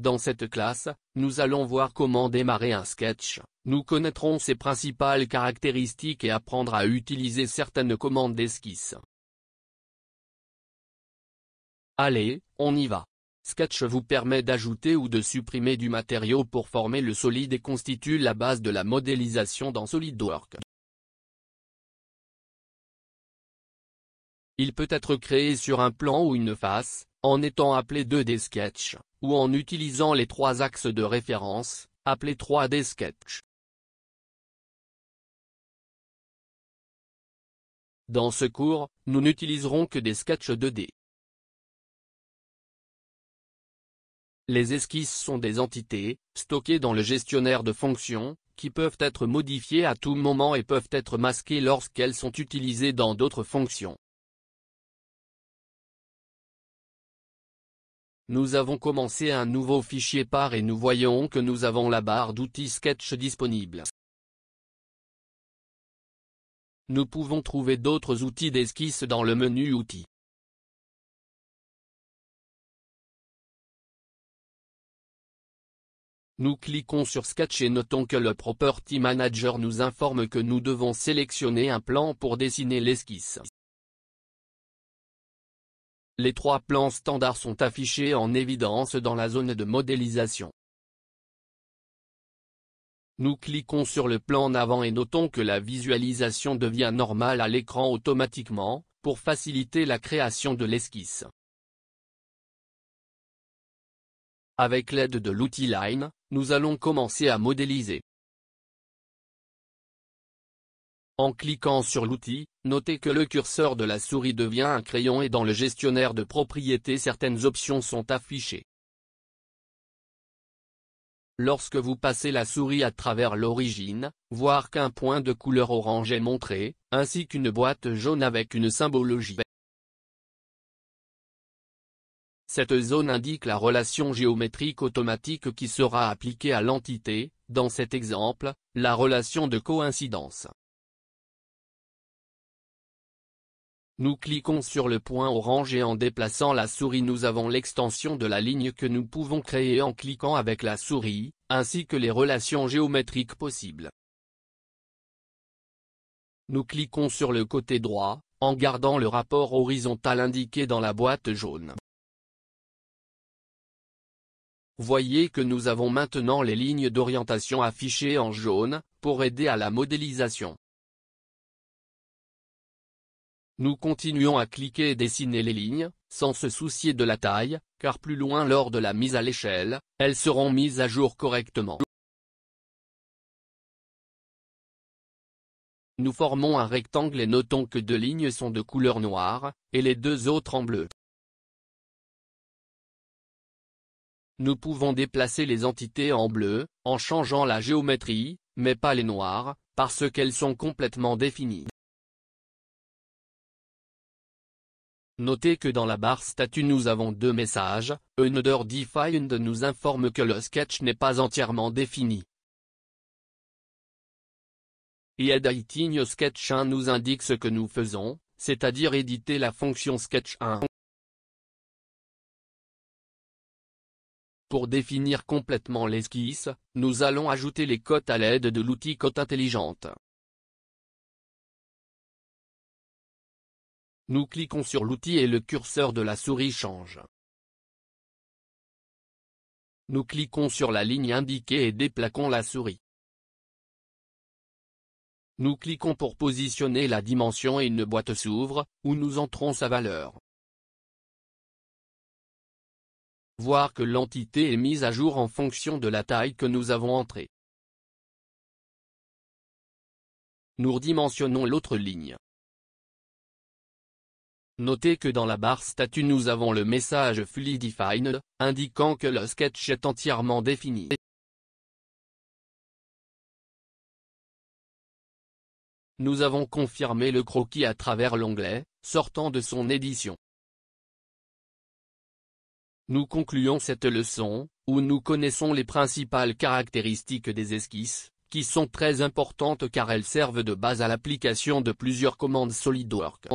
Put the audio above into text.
Dans cette classe, nous allons voir comment démarrer un sketch, nous connaîtrons ses principales caractéristiques et apprendre à utiliser certaines commandes d'esquisse. Allez, on y va. Sketch vous permet d'ajouter ou de supprimer du matériau pour former le solide et constitue la base de la modélisation dans SolidWorks. Il peut être créé sur un plan ou une face, en étant appelé 2D sketch, ou en utilisant les trois axes de référence, appelés 3D sketch. Dans ce cours, nous n'utiliserons que des sketches 2D. Les esquisses sont des entités, stockées dans le gestionnaire de fonctions, qui peuvent être modifiées à tout moment et peuvent être masquées lorsqu'elles sont utilisées dans d'autres fonctions. Nous avons commencé un nouveau fichier par et nous voyons que nous avons la barre d'outils Sketch disponible. Nous pouvons trouver d'autres outils d'esquisse dans le menu Outils. Nous cliquons sur Sketch et notons que le Property Manager nous informe que nous devons sélectionner un plan pour dessiner l'esquisse. Les trois plans standards sont affichés en évidence dans la zone de modélisation. Nous cliquons sur le plan en avant et notons que la visualisation devient normale à l'écran automatiquement, pour faciliter la création de l'esquisse. Avec l'aide de l'outil Line, nous allons commencer à modéliser. En cliquant sur l'outil, notez que le curseur de la souris devient un crayon et dans le gestionnaire de propriétés certaines options sont affichées. Lorsque vous passez la souris à travers l'origine, voir qu'un point de couleur orange est montré, ainsi qu'une boîte jaune avec une symbologie. Cette zone indique la relation géométrique automatique qui sera appliquée à l'entité, dans cet exemple, la relation de coïncidence. Nous cliquons sur le point orange et en déplaçant la souris nous avons l'extension de la ligne que nous pouvons créer en cliquant avec la souris, ainsi que les relations géométriques possibles. Nous cliquons sur le côté droit, en gardant le rapport horizontal indiqué dans la boîte jaune. Voyez que nous avons maintenant les lignes d'orientation affichées en jaune, pour aider à la modélisation. Nous continuons à cliquer et dessiner les lignes, sans se soucier de la taille, car plus loin lors de la mise à l'échelle, elles seront mises à jour correctement. Nous formons un rectangle et notons que deux lignes sont de couleur noire, et les deux autres en bleu. Nous pouvons déplacer les entités en bleu, en changeant la géométrie, mais pas les noires, parce qu'elles sont complètement définies. Notez que dans la barre statut nous avons deux messages, Another Defined nous informe que le sketch n'est pas entièrement défini. Et Editing Sketch 1 nous indique ce que nous faisons, c'est-à-dire éditer la fonction Sketch 1. Pour définir complètement l'esquisse, nous allons ajouter les cotes à l'aide de l'outil Cote Intelligente. Nous cliquons sur l'outil et le curseur de la souris change. Nous cliquons sur la ligne indiquée et déplaquons la souris. Nous cliquons pour positionner la dimension et une boîte s'ouvre, où nous entrons sa valeur. Voir que l'entité est mise à jour en fonction de la taille que nous avons entrée. Nous redimensionnons l'autre ligne. Notez que dans la barre statut nous avons le message Fully Defined, indiquant que le sketch est entièrement défini. Nous avons confirmé le croquis à travers l'onglet, sortant de son édition. Nous concluons cette leçon, où nous connaissons les principales caractéristiques des esquisses, qui sont très importantes car elles servent de base à l'application de plusieurs commandes SolidWorks.